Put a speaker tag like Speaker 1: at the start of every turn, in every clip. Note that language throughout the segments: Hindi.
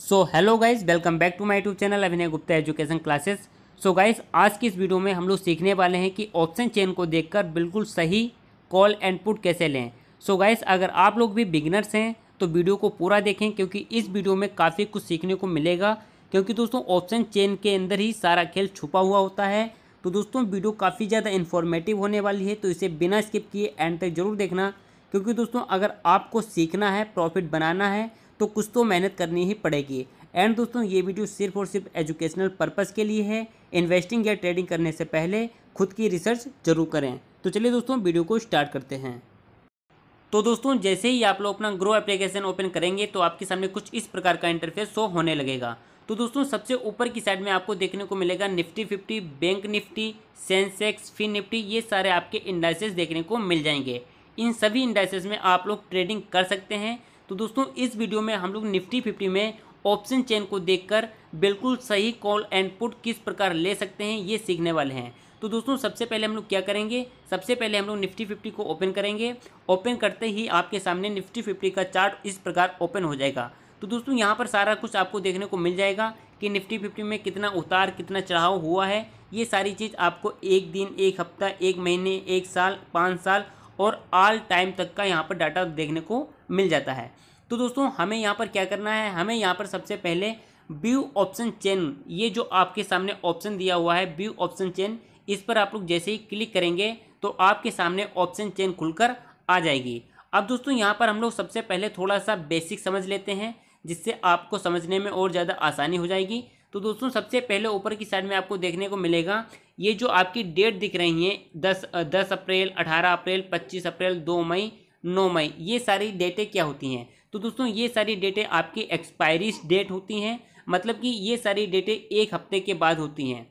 Speaker 1: so hello guys welcome back to my YouTube channel Abhinay Gupta education classes so guys आज की इस वीडियो में हम लोग सीखने वाले हैं कि ऑप्शन चेन को देखकर बिल्कुल सही कॉल एंड पुट कैसे लें सो so गाइज अगर आप लोग भी बिगनर्स हैं तो वीडियो को पूरा देखें क्योंकि इस वीडियो में काफ़ी कुछ सीखने को मिलेगा क्योंकि दोस्तों ऑप्शन चेन के अंदर ही सारा खेल छुपा हुआ होता है तो दोस्तों वीडियो काफ़ी ज़्यादा इन्फॉर्मेटिव होने वाली है तो इसे बिना स्किप किए एंड तक जरूर देखना क्योंकि दोस्तों अगर आपको सीखना है प्रॉफिट बनाना है तो कुछ तो मेहनत करनी ही पड़ेगी एंड दोस्तों ये वीडियो सिर्फ और सिर्फ एजुकेशनल पर्पज़ के लिए है इन्वेस्टिंग या ट्रेडिंग करने से पहले खुद की रिसर्च जरूर करें तो चलिए दोस्तों वीडियो को स्टार्ट करते हैं तो दोस्तों जैसे ही आप लोग अपना ग्रो एप्लीकेशन ओपन करेंगे तो आपके सामने कुछ इस प्रकार का इंटरफेस शो होने लगेगा तो दोस्तों सबसे ऊपर की साइड में आपको देखने को मिलेगा Nifty fifty bank Nifty Sensex fin Nifty ये सारे आपके इंडाइसेस देखने को मिल जाएंगे इन सभी इंडाइसेस में आप लोग ट्रेडिंग कर सकते हैं तो दोस्तों इस वीडियो में हम लोग निफ्टी फिफ्टी में ऑप्शन चेन को देखकर बिल्कुल सही कॉल एंड पुट किस प्रकार ले सकते हैं ये सीखने वाले हैं तो दोस्तों सबसे पहले हम लोग क्या करेंगे सबसे पहले हम लोग निफ्टी फिफ्टी को ओपन करेंगे ओपन करते ही आपके सामने निफ्टी फिफ्टी का चार्ट इस प्रकार ओपन हो जाएगा तो दोस्तों यहाँ पर सारा कुछ आपको देखने को मिल जाएगा कि निफ्टी फिफ्टी में कितना उतार कितना चढ़ाव हुआ है ये सारी चीज़ आपको एक दिन एक हफ्ता एक महीने एक साल पाँच साल और ऑल टाइम तक का यहाँ पर डाटा देखने को मिल जाता है तो दोस्तों हमें यहाँ पर क्या करना है हमें यहाँ पर सबसे पहले व्यू ऑप्शन चेन ये जो आपके सामने ऑप्शन दिया हुआ है व्यू ऑप्शन चेन इस पर आप लोग जैसे ही क्लिक करेंगे तो आपके सामने ऑप्शन चेन खुलकर आ जाएगी अब दोस्तों यहाँ पर हम लोग सबसे पहले थोड़ा सा बेसिक समझ लेते हैं जिससे आपको समझने में और ज़्यादा आसानी हो जाएगी तो दोस्तों सबसे पहले ऊपर की साइड में आपको देखने को मिलेगा ये जो आपकी डेट दिख रही हैं दस दस अप्रैल अठारह अप्रैल पच्चीस अप्रैल दो मई नौ मई ये सारी डेटें क्या होती हैं तो दोस्तों ये सारी डेटें आपकी एक्सपायरी डेट होती हैं मतलब कि ये सारी डेटें एक हफ्ते के बाद होती हैं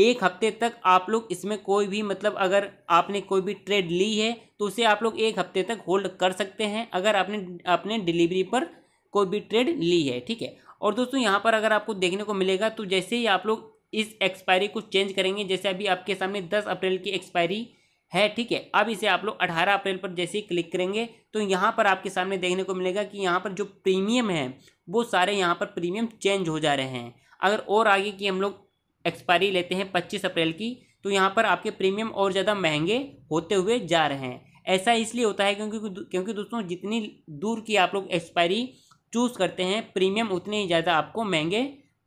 Speaker 1: एक हफ्ते तक आप लोग इसमें कोई भी मतलब अगर आपने कोई भी ट्रेड ली है तो उसे आप लोग एक हफ्ते तक होल्ड कर सकते हैं अगर आपने आपने डिलीवरी पर कोई भी ट्रेड ली है ठीक है और दोस्तों यहाँ पर अगर आपको देखने को मिलेगा तो जैसे ही आप लोग इस एक्सपायरी को चेंज करेंगे जैसे अभी आपके सामने दस अप्रैल की एक्सपायरी है ठीक है अब इसे आप लोग अठारह अप्रैल पर जैसे ही क्लिक करेंगे तो यहाँ पर आपके सामने देखने को मिलेगा कि यहाँ पर जो प्रीमियम है वो सारे यहाँ पर प्रीमियम चेंज हो जा रहे हैं अगर और आगे की हम लोग एक्सपायरी लेते हैं पच्चीस अप्रैल की तो यहाँ पर आपके प्रीमियम और ज़्यादा महंगे होते हुए जा रहे हैं ऐसा इसलिए होता है क्योंकि क्योंकि दोस्तों जितनी दूर की आप लोग एक्सपायरी चूज़ करते हैं प्रीमियम उतने ही ज़्यादा आपको महंगे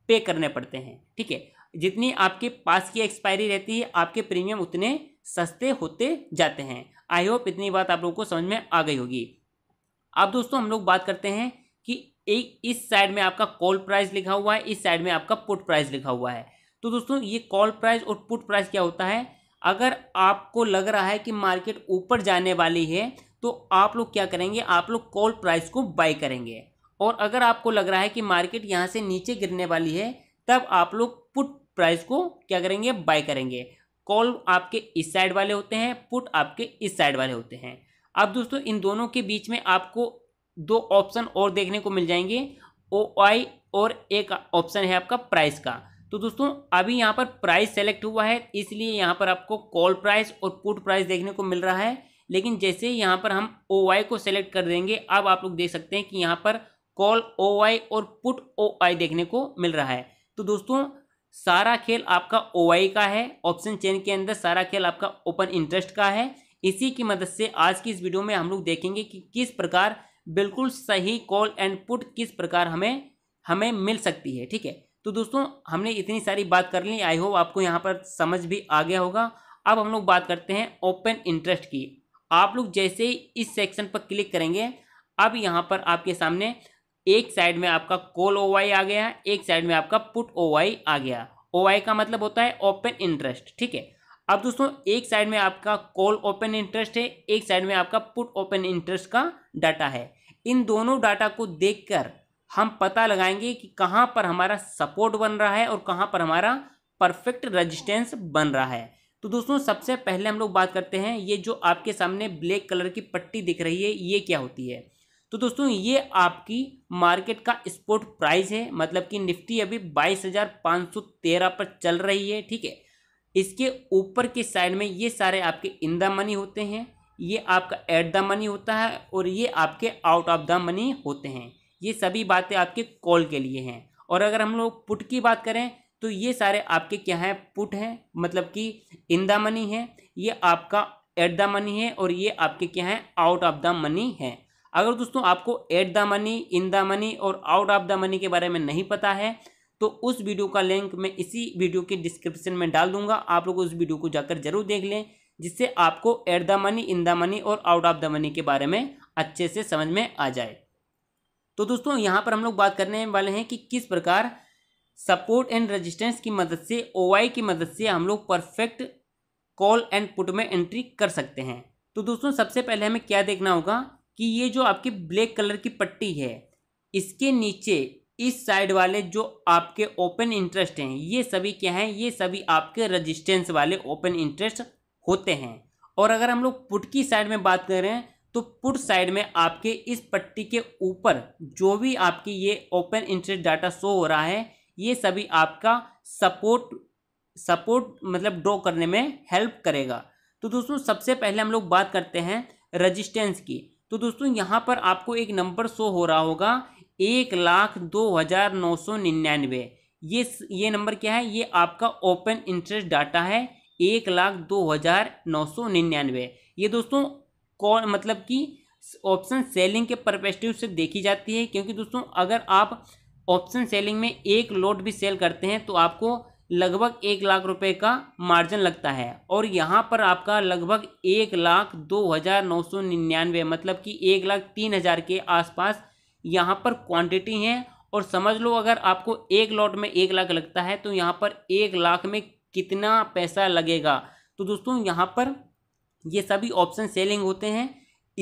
Speaker 1: पे करने पड़ते हैं ठीक है जितनी आपके पास की एक्सपायरी रहती है आपके प्रीमियम उतने सस्ते होते जाते हैं आई होप इतनी बात आप लोगों को समझ में आ गई होगी अब दोस्तों हम लोग बात करते हैं कि एक इस साइड में आपका कॉल प्राइस लिखा हुआ है इस साइड में आपका पुट प्राइस लिखा हुआ है तो दोस्तों ये कॉल प्राइस और पुट प्राइस क्या होता है अगर आपको लग रहा है कि मार्केट ऊपर जाने वाली है तो आप लोग क्या करेंगे आप लोग कॉल प्राइस को बाई करेंगे और अगर आपको लग रहा है कि मार्केट यहाँ से नीचे गिरने वाली है तब आप लोग प्राइस को क्या करेंगे बाय करेंगे कॉल आपके इस साइड वाले होते हैं पुट आपके इस साइड वाले होते हैं अब दोस्तों इन दोनों के बीच में आपको दो ऑप्शन और देखने को मिल जाएंगे ओ आई और एक ऑप्शन है आपका प्राइस का तो दोस्तों अभी यहाँ पर प्राइस सेलेक्ट हुआ है इसलिए यहाँ पर आपको कॉल प्राइस और पुट प्राइस देखने को मिल रहा है लेकिन जैसे ही यहाँ पर हम ओ आई को सेलेक्ट कर देंगे अब आप लोग देख सकते हैं कि यहाँ पर कॉल ओ आई और पुट ओ आई देखने को मिल रहा है तो दोस्तों सारा खेल आपका ओवाई का है ऑप्शन चेन के अंदर सारा खेल आपका ओपन इंटरेस्ट का है इसी की मदद से आज की इस वीडियो में हम लोग देखेंगे कि किस प्रकार बिल्कुल सही कॉल एंड पुट किस प्रकार हमें हमें मिल सकती है ठीक है तो दोस्तों हमने इतनी सारी बात कर ली आई होप आपको यहाँ पर समझ भी आ गया होगा अब हम लोग बात करते हैं ओपन इंटरेस्ट की आप लोग जैसे ही इस सेक्शन पर क्लिक करेंगे अब यहाँ पर आपके सामने एक साइड में आपका कॉल ओ वाई आ गया एक साइड में आपका पुट ओ वाई आ गया ओ वाई का मतलब होता है ओपन इंटरेस्ट ठीक है अब दोस्तों एक साइड में आपका कॉल ओपन इंटरेस्ट है एक साइड में आपका पुट ओपन इंटरेस्ट का डाटा है इन दोनों डाटा को देखकर हम पता लगाएंगे कि कहाँ पर हमारा सपोर्ट बन रहा है और कहाँ पर हमारा परफेक्ट रजिस्टेंस बन रहा है तो दोस्तों सबसे पहले हम लोग बात करते हैं ये जो आपके सामने ब्लैक कलर की पट्टी दिख रही है ये क्या होती है तो दोस्तों ये आपकी मार्केट का स्पोर्ट प्राइस है मतलब कि निफ्टी अभी 22,513 पर चल रही है ठीक है इसके ऊपर के साइड में ये सारे आपके इन द मनी होते हैं ये आपका एट द मनी होता है और ये आपके आउट ऑफ द मनी होते हैं ये सभी बातें आपके कॉल के लिए हैं और अगर हम लोग पुट की बात करें तो ये सारे आपके क्या हैं पुट हैं मतलब कि इन द मनी है ये आपका एट द मनी है और ये आपके क्या हैं आउट ऑफ द मनी है अगर दोस्तों आपको at the money in the money और आउट ऑफ द मनी के बारे में नहीं पता है तो उस वीडियो का लिंक मैं इसी वीडियो के डिस्क्रिप्शन में डाल दूंगा आप लोग उस वीडियो को जाकर जरूर देख लें जिससे आपको at the money in the money और आउट ऑफ द मनी के बारे में अच्छे से समझ में आ जाए तो दोस्तों यहाँ पर हम लोग बात करने वाले हैं कि किस प्रकार सपोर्ट एंड रजिस्टेंस की मदद से ओ की मदद से हम लोग परफेक्ट कॉल एंड पुट में एंट्री कर सकते हैं तो दोस्तों सबसे पहले हमें क्या देखना होगा कि ये जो आपकी ब्लैक कलर की पट्टी है इसके नीचे इस साइड वाले जो आपके ओपन इंटरेस्ट हैं ये सभी क्या हैं ये सभी आपके रजिस्टेंस वाले ओपन इंटरेस्ट होते हैं और अगर हम लोग पुट की साइड में बात कर रहे हैं तो पुट साइड में आपके इस पट्टी के ऊपर जो भी आपकी ये ओपन इंटरेस्ट डाटा शो हो रहा है ये सभी आपका सपोर्ट सपोर्ट मतलब ड्रॉ करने में हेल्प करेगा तो दोस्तों सबसे पहले हम लोग बात करते हैं रजिस्टेंस की तो दोस्तों यहाँ पर आपको एक नंबर शो हो रहा होगा एक लाख दो हज़ार नौ सौ निन्यानवे ये ये नंबर क्या है ये आपका ओपन इंटरेस्ट डाटा है एक लाख दो हज़ार नौ सौ निन्यानवे ये दोस्तों कौन मतलब कि ऑप्शन सेलिंग के परपेस्टिव से देखी जाती है क्योंकि दोस्तों अगर आप ऑप्शन सेलिंग में एक लोट भी सेल करते हैं तो आपको लगभग एक लाख रुपए का मार्जिन लगता है और यहाँ पर आपका लगभग एक लाख दो हज़ार नौ सौ निन्यानवे मतलब कि एक लाख तीन हज़ार के आसपास यहाँ पर क्वांटिटी है और समझ लो अगर आपको एक लॉट में एक लाख लगता है तो यहाँ पर एक लाख में कितना पैसा लगेगा तो दोस्तों यहाँ पर ये सभी ऑप्शन सेलिंग होते हैं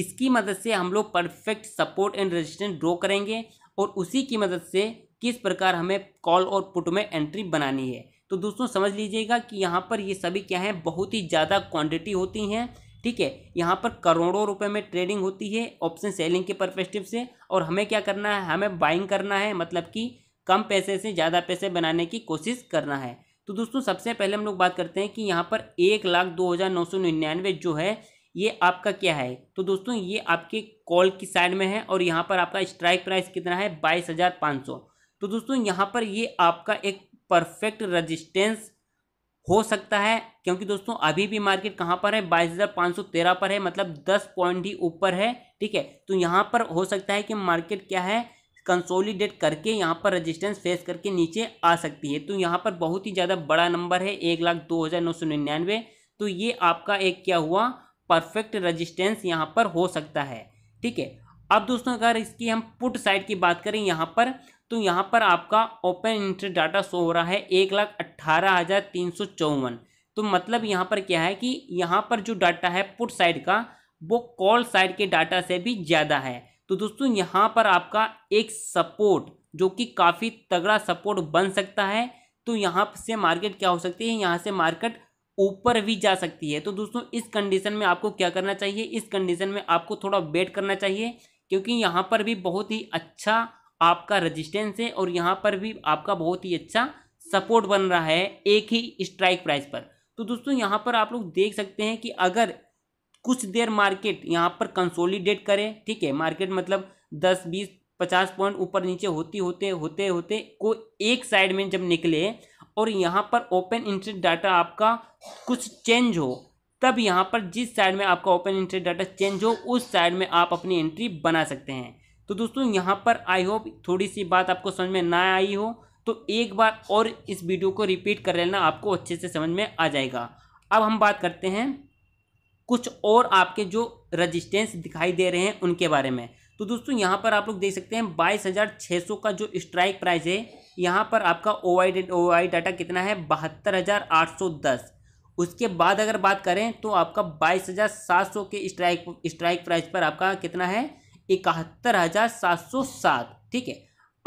Speaker 1: इसकी मदद से हम लोग perfect support and resistance draw करेंगे और उसी की मदद से किस प्रकार हमें कॉल और पुट में एंट्री बनानी है तो दोस्तों समझ लीजिएगा कि यहाँ पर ये सभी क्या है बहुत ही ज़्यादा क्वांटिटी होती हैं ठीक है यहाँ पर करोड़ों रुपए में ट्रेडिंग होती है ऑप्शन सेलिंग के परस्पेक्टिव से और हमें क्या करना है हमें बाइंग करना है मतलब कि कम पैसे से ज़्यादा पैसे बनाने की कोशिश करना है तो दोस्तों सबसे पहले हम लोग बात करते हैं कि यहाँ पर एक लाख दो हज़ार नौ सौ निन्यानवे जो है ये आपका क्या है तो दोस्तों ये आपके कॉल की साइड में है और यहाँ पर आपका स्ट्राइक प्राइस कितना है बाईस हज़ार पाँच सौ तो दोस्तों यहाँ पर ये आपका एक परफेक्ट रजिस्टेंस हो सकता है क्योंकि दोस्तों अभी भी मार्केट कहाँ पर है बाईस हज़ार पाँच सौ तेरह पर है मतलब दस पॉइंट ही ऊपर है ठीक है तो यहाँ पर हो सकता है कि मार्केट क्या है कंसोलिडेट करके यहाँ पर रेजिस्टेंस फेस करके नीचे आ सकती है तो यहाँ पर बहुत ही ज़्यादा बड़ा नंबर है एक लाख दो हज़ार नौ सौ निन्यानवे तो ये आपका एक क्या हुआ परफेक्ट रजिस्टेंस यहाँ पर हो सकता है ठीक है अब दोस्तों अगर इसकी हम पुट साइड की बात करें यहाँ पर तो यहाँ पर आपका ओपन इंटरेस्ट डाटा शो हो रहा है एक लाख अट्ठारह हज़ार तीन सौ चौवन तो मतलब यहाँ पर क्या है कि यहाँ पर जो डाटा है पुट साइड का वो कॉल साइड के डाटा से भी ज़्यादा है तो दोस्तों यहाँ पर आपका एक सपोर्ट जो कि काफ़ी तगड़ा सपोर्ट बन सकता है तो यहाँ से मार्केट क्या हो सकती है यहाँ से मार्केट ऊपर भी जा सकती है तो दोस्तों इस कंडीशन में आपको क्या करना चाहिए इस कंडीशन में आपको थोड़ा वेट करना चाहिए क्योंकि यहाँ पर भी बहुत ही अच्छा आपका रजिस्टेंस है और यहाँ पर भी आपका बहुत ही अच्छा सपोर्ट बन रहा है एक ही स्ट्राइक प्राइस पर तो दोस्तों यहाँ पर आप लोग देख सकते हैं कि अगर कुछ देर मार्केट यहाँ पर कंसोलिडेट करे ठीक है मार्केट मतलब दस बीस पचास पॉइंट ऊपर नीचे होती होते होते होते को एक साइड में जब निकले और यहाँ पर ओपन इंटरेस्ट डाटा आपका कुछ चेंज हो तब यहाँ पर जिस साइड में आपका ओपन इंटरेस्ट डाटा चेंज हो उस साइड में आप अपनी एंट्री बना सकते हैं तो दोस्तों यहाँ पर आई होप थोड़ी सी बात आपको समझ में ना आई हो तो एक बार और इस वीडियो को रिपीट कर लेना आपको अच्छे से समझ में आ जाएगा अब हम बात करते हैं कुछ और आपके जो रजिस्टेंस दिखाई दे रहे हैं उनके बारे में तो दोस्तों यहाँ पर आप लोग देख सकते हैं बाईस हज़ार छः सौ का जो स्ट्राइक प्राइस है यहाँ पर आपका ओ आई डाटा कितना है बहत्तर हज़ार आठ सौ दस उसके बाद अगर बात करें तो आपका बाईस हज़ार सात सौ के स्ट्राइक स्ट्राइक प्राइस पर आपका कितना है इकहत्तर हज़ार सात सौ सात ठीक है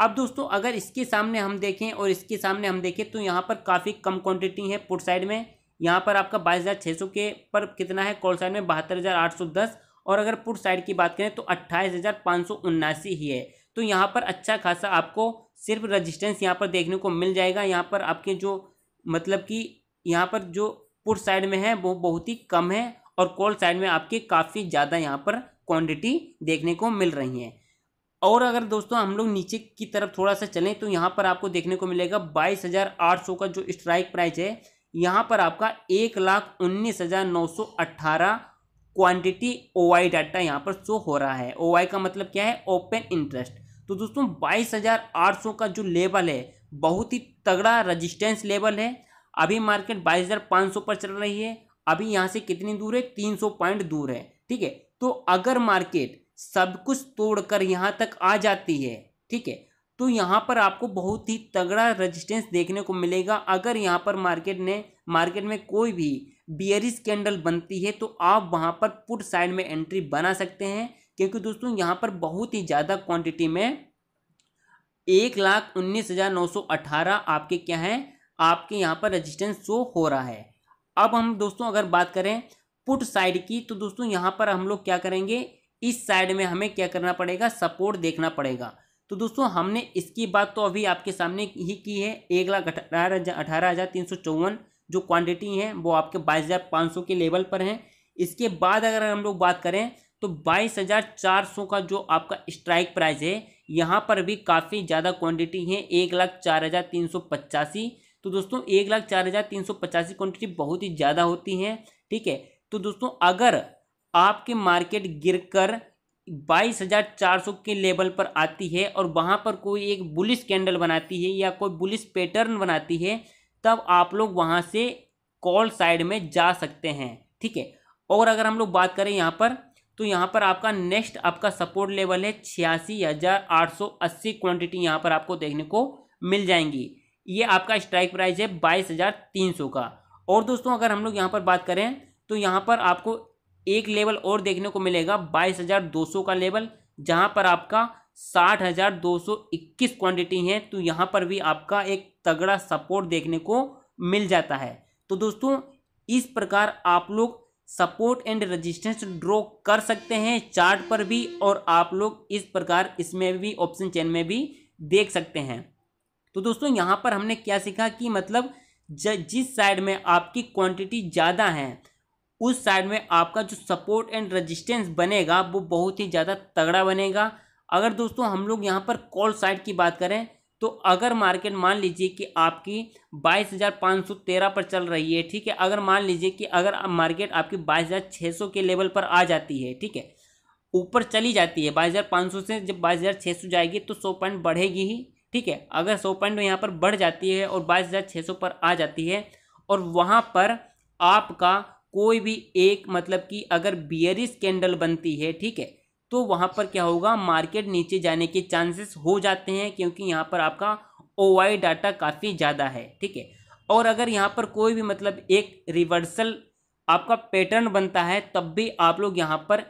Speaker 1: अब दोस्तों अगर इसके सामने हम देखें और इसके सामने हम देखें तो यहाँ पर काफ़ी कम क्वांटिटी है पुट साइड में यहाँ पर आपका बाईस हज़ार छः सौ के पर कितना है कॉल साइड में बहत्तर हज़ार आठ सौ दस और अगर पुट साइड की बात करें तो अट्ठाईस हज़ार पाँच सौ उन्नासी ही है तो यहाँ पर अच्छा खासा आपको सिर्फ रजिस्टेंस यहाँ पर देखने को मिल जाएगा यहाँ पर आपके जो मतलब कि यहाँ पर जो पुट साइड में है वो बहुत ही कम है और कॉल साइड में आपके काफ़ी ज़्यादा यहाँ पर क्वांटिटी देखने को मिल रही है और अगर दोस्तों हम लोग नीचे की तरफ थोड़ा सा चलें तो यहाँ पर आपको देखने को मिलेगा बाईस हज़ार आठ सौ का जो स्ट्राइक प्राइस है यहाँ पर आपका एक लाख उन्नीस हज़ार नौ सौ अट्ठारह क्वांटिटी ओ आई डाटा यहाँ पर शो हो रहा है ओ आई का मतलब क्या है ओपन इंटरेस्ट तो दोस्तों बाईस हज़ार आठ सौ का जो लेवल है बहुत ही तगड़ा रजिस्टेंस लेवल है अभी मार्केट बाईस हज़ार पाँच सौ पर चल रही है अभी यहाँ से कितनी दूर है तीन सौ पॉइंट दूर है ठीक है तो अगर मार्केट सब कुछ तोड़कर यहाँ तक आ जाती है ठीक है तो यहाँ पर आपको बहुत ही तगड़ा रेजिस्टेंस देखने को मिलेगा अगर यहाँ पर मार्केट ने मार्केट में कोई भी बियरिस कैंडल बनती है तो आप वहाँ पर पुट साइड में एंट्री बना सकते हैं क्योंकि दोस्तों यहाँ पर बहुत ही ज़्यादा क्वांटिटी में एक लाख उन्नीस हज़ार नौ सौ अठारह आपके क्या हैं आपके यहाँ पर रजिस्टेंस शो हो रहा है अब हम दोस्तों अगर बात करें पुट साइड की तो दोस्तों यहाँ पर हम लोग क्या करेंगे इस साइड में हमें क्या करना पड़ेगा सपोर्ट देखना पड़ेगा तो दोस्तों हमने इसकी बात तो अभी आपके सामने ही की है एक लाख अठारह हज़ार अठारह हज़ार तीन सौ चौवन जो क्वांटिटी है वो आपके बाईस हज़ार पाँच सौ के लेवल पर हैं इसके बाद अगर हम लोग बात करें तो बाईस हज़ार चार सौ का जो आपका स्ट्राइक प्राइस है यहाँ पर भी काफ़ी ज़्यादा क्वांटिटी है एक लाख चार हज़ार तीन सौ पचासी तो दोस्तों एक लाख चार हज़ार तीन सौ पचासी क्वान्टिटी बहुत ही ज़्यादा होती हैं ठीक है तो दोस्तों अगर आपके मार्केट गिरकर बाईस हज़ार चार सौ के लेवल पर आती है और वहाँ पर कोई एक बुलिस कैंडल बनाती है या कोई बुलिस पैटर्न बनाती है तब आप लोग वहाँ से कॉल साइड में जा सकते हैं ठीक है और अगर हम लोग बात करें यहाँ पर तो यहाँ पर आपका नेक्स्ट आपका सपोर्ट लेवल है छियासी हज़ार आठ सौ अस्सी क्वान्टिटी यहाँ पर आपको देखने को मिल जाएंगी ये आपका स्ट्राइक प्राइस है बाईस हज़ार तीन सौ का और दोस्तों अगर हम लोग यहाँ पर बात करें तो यहाँ पर आपको एक लेवल और देखने को मिलेगा बाईस हज़ार दो सौ का लेवल जहाँ पर आपका साठ हज़ार दो सौ इक्कीस क्वान्टिटी है तो यहाँ पर भी आपका एक तगड़ा सपोर्ट देखने को मिल जाता है तो दोस्तों इस प्रकार आप लोग सपोर्ट एंड रेजिस्टेंस ड्रॉ कर सकते हैं चार्ट पर भी और आप लोग इस प्रकार इसमें भी ऑप्शन चेन में भी देख सकते हैं तो दोस्तों यहाँ पर हमने क्या सीखा कि मतलब जिस साइड में आपकी क्वांटिटी ज़्यादा है उस साइड में आपका जो सपोर्ट एंड रेजिस्टेंस बनेगा वो बहुत ही ज़्यादा तगड़ा बनेगा अगर दोस्तों हम लोग यहाँ पर कॉल साइड की बात करें तो अगर मार्केट मान लीजिए कि आपकी बाईस हज़ार पाँच सौ तेरह पर चल रही है ठीक है अगर मान लीजिए कि अगर मार्केट आपकी बाईस हज़ार छः सौ के लेवल पर आ जाती है ठीक है ऊपर चली जाती है बाईस हज़ार पाँच सौ से जब बाईस हज़ार छः सौ जाएगी तो सौ पॉइंट बढ़ेगी ही ठीक है अगर सौ पॉइंट यहाँ पर बढ़ जाती है और बाईस हज़ार छः सौ पर आ जाती है और वहाँ पर आपका कोई भी एक मतलब कि अगर बियरिस कैंडल बनती है ठीक है तो वहाँ पर क्या होगा मार्केट नीचे जाने के चांसेस हो जाते हैं क्योंकि यहाँ पर आपका ओ डाटा काफ़ी ज़्यादा है ठीक है और अगर यहाँ पर कोई भी मतलब एक रिवर्सल आपका पैटर्न बनता है तब भी आप लोग यहाँ पर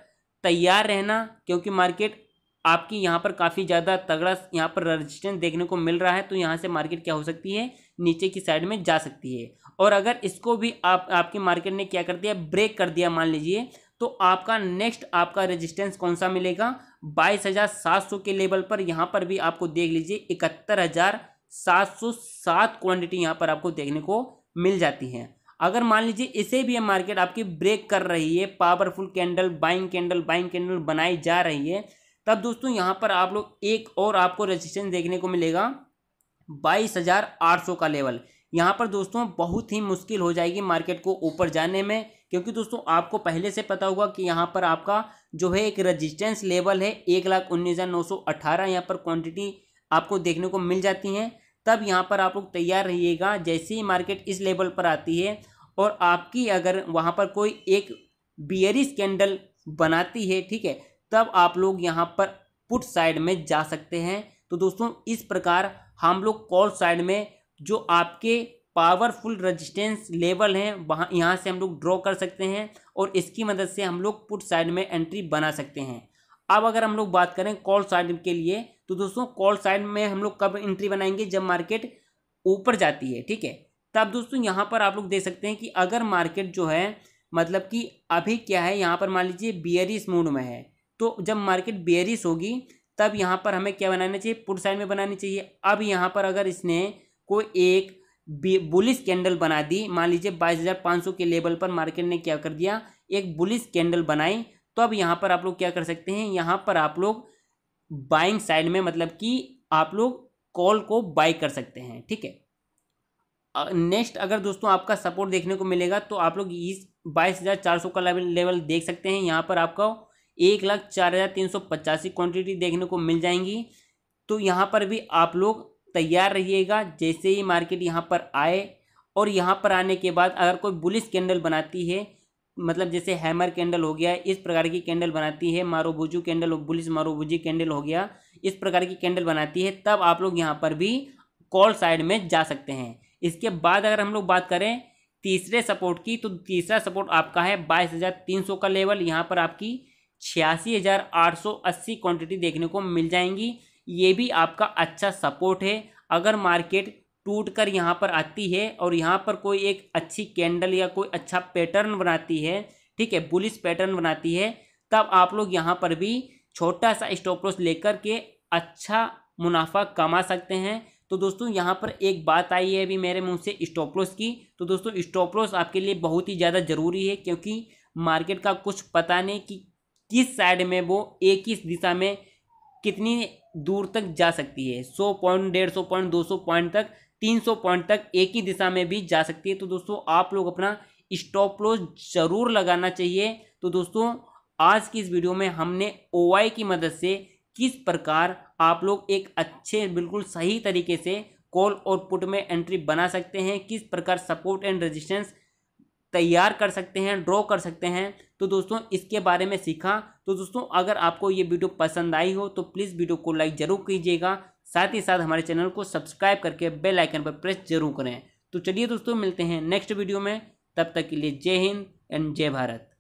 Speaker 1: तैयार रहना क्योंकि मार्केट आपकी यहाँ पर काफ़ी ज़्यादा तगड़ा यहाँ पर रजिस्टेंस देखने को मिल रहा है तो यहाँ से मार्केट क्या हो सकती है नीचे की साइड में जा सकती है और अगर इसको भी आप आपकी मार्केट ने क्या कर दिया ब्रेक कर दिया मान लीजिए तो आपका नेक्स्ट आपका रेजिस्टेंस कौन सा मिलेगा बाईस हज़ार सात सौ के लेवल पर यहाँ पर भी आपको देख लीजिए इकहत्तर हज़ार सात सौ सात क्वान्टिटी यहाँ पर आपको देखने को मिल जाती है अगर मान लीजिए इसे भी मार्केट आपकी ब्रेक कर रही है powerful candle buying candle buying candle बनाई जा रही है तब दोस्तों यहाँ पर आप लोग एक और आपको रजिस्टेंस देखने को मिलेगा बाईस हज़ार आठ सौ का लेवल यहाँ पर दोस्तों बहुत ही मुश्किल हो जाएगी मार्केट को ऊपर जाने में क्योंकि दोस्तों आपको पहले से पता होगा कि यहाँ पर आपका जो है एक रजिस्टेंस लेवल है एक लाख उन्नीस हज़ार नौ सौ अट्ठारह यहाँ पर क्वांटिटी आपको देखने को मिल जाती हैं तब यहाँ पर आप लोग तैयार रहिएगा जैसे ही मार्केट इस लेवल पर आती है और आपकी अगर वहाँ पर कोई एक बियरिस कैंडल बनाती है ठीक है तब आप लोग यहाँ पर पुट साइड में जा सकते हैं तो दोस्तों इस प्रकार हम लोग कॉल साइड में जो आपके पावरफुल रेजिस्टेंस लेवल हैं वहाँ यहाँ से हम लोग ड्रॉ कर सकते हैं और इसकी मदद से हम लोग पुट साइड में एंट्री बना सकते हैं अब अगर हम लोग बात करें कॉल साइड के लिए तो दोस्तों कॉल साइड में हम लोग कब एंट्री बनाएंगे जब मार्केट ऊपर जाती है ठीक है तब दोस्तों यहाँ पर आप लोग देख सकते हैं कि अगर मार्केट जो है मतलब कि अभी क्या है यहाँ पर मान लीजिए बियरिस मूड में है तो जब मार्केट बेरिस होगी तब यहाँ पर हमें क्या बनाना चाहिए पुट साइड में बनानी चाहिए अब यहाँ पर अगर इसने कोई एक बुलिस कैंडल बना दी मान लीजिए बाईस हज़ार पाँच सौ के लेवल पर मार्केट ने क्या कर दिया एक बुलिस कैंडल बनाई तो अब यहाँ पर आप लोग क्या कर सकते हैं यहाँ पर आप लोग बाइंग साइड में मतलब कि आप लोग कॉल को बाई कर सकते हैं ठीक है नेक्स्ट अगर दोस्तों आपका सपोर्ट देखने को मिलेगा तो आप लोग इस बाईस हज़ार चार सौ का लेवल लेवल देख सकते हैं यहाँ पर आपका एक लाख चार हज़ार तीन सौ पचासी क्वान्टिटी देखने को मिल जाएंगी तो यहाँ पर भी आप लोग तैयार रहिएगा जैसे ही मार्केट यहाँ पर आए और यहाँ पर आने के बाद अगर कोई बुलिस कैंडल बनाती है मतलब जैसे हैमर कैंडल हो गया इस प्रकार की कैंडल बनाती है marubozu candle bullish marubozu candle हो गया इस प्रकार की कैंडल बनाती है तब आप लोग यहाँ पर भी कॉल साइड में जा सकते हैं इसके बाद अगर हम लोग बात करें तीसरे सपोर्ट की तो तीसरा सपोर्ट आपका है बाईस हज़ार तीन सौ का लेवल यहाँ पर आपकी छियासी हज़ार आठ सौ अस्सी क्वान्टिटी देखने को मिल जाएंगी ये भी आपका अच्छा सपोर्ट है अगर मार्केट टूट कर यहाँ पर आती है और यहाँ पर कोई एक अच्छी कैंडल या कोई अच्छा पैटर्न बनाती है ठीक है बुलिस पैटर्न बनाती है तब आप लोग यहाँ पर भी छोटा सा स्टॉप लॉस लेकर के अच्छा मुनाफा कमा सकते हैं तो दोस्तों यहाँ पर एक बात आई है अभी मेरे मुंह से स्टॉप लॉस की तो दोस्तों स्टॉप लॉस आपके लिए बहुत ही ज़्यादा ज़रूरी है क्योंकि मार्केट का कुछ पता नहीं कि किस साइड में वो एक ही दिशा में कितनी दूर तक जा सकती है सौ पॉइंट डेढ़ सौ पॉइंट दो सौ पॉइंट तक तीन सौ पॉइंट तक एक ही दिशा में भी जा सकती है तो दोस्तों आप लोग अपना स्टॉप लॉस जरूर लगाना चाहिए तो दोस्तों आज की इस वीडियो में हमने ओ की मदद से किस प्रकार आप लोग एक अच्छे बिल्कुल सही तरीके से कॉल और पुट में एंट्री बना सकते हैं किस प्रकार सपोर्ट एंड रेजिस्टेंस तैयार कर सकते हैं ड्रॉ कर सकते हैं तो दोस्तों इसके बारे में सीखा तो दोस्तों अगर आपको ये वीडियो पसंद आई हो तो प्लीज़ वीडियो को लाइक ज़रूर कीजिएगा साथ ही साथ हमारे चैनल को सब्सक्राइब करके बेल आइकन पर प्रेस जरूर करें तो चलिए दोस्तों मिलते हैं नेक्स्ट वीडियो में तब तक के लिए जय हिंद एंड जय भारत